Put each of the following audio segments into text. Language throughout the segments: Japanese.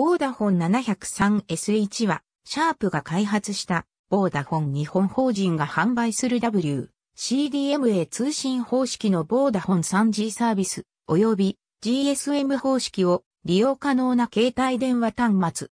ボーダフォン 703S1 は、シャープが開発した、ボーダフォン日本法人が販売する W、CDMA 通信方式のボーダフォン 3G サービス、及び GSM 方式を利用可能な携帯電話端末。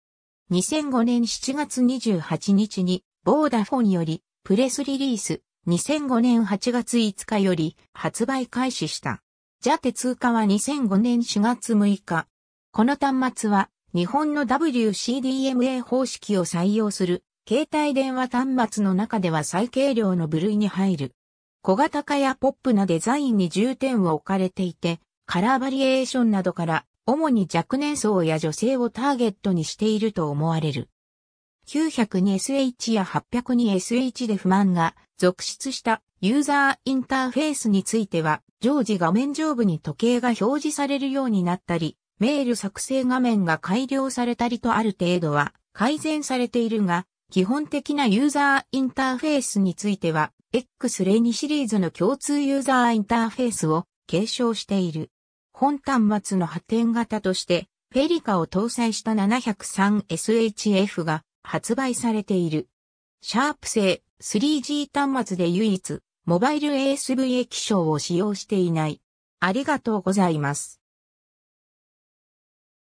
2005年7月28日に、ボーダフォンより、プレスリリース、2005年8月5日より発売開始した。ジャテ通貨は2005年4月6日。この端末は日本の WCDMA 方式を採用する携帯電話端末の中では最軽量の部類に入る。小型化やポップなデザインに重点を置かれていて、カラーバリエーションなどから主に若年層や女性をターゲットにしていると思われる。902SH や 802SH で不満が続出したユーザーインターフェースについては、常時画面上部に時計が表示されるようになったり、メール作成画面が改良されたりとある程度は改善されているが、基本的なユーザーインターフェースについては、x レニシリーズの共通ユーザーインターフェースを継承している。本端末の発展型として、フェリカを搭載した 703SHF が発売されている。シャープ製 3G 端末で唯一、モバイル ASV 液晶を使用していない。ありがとうございます。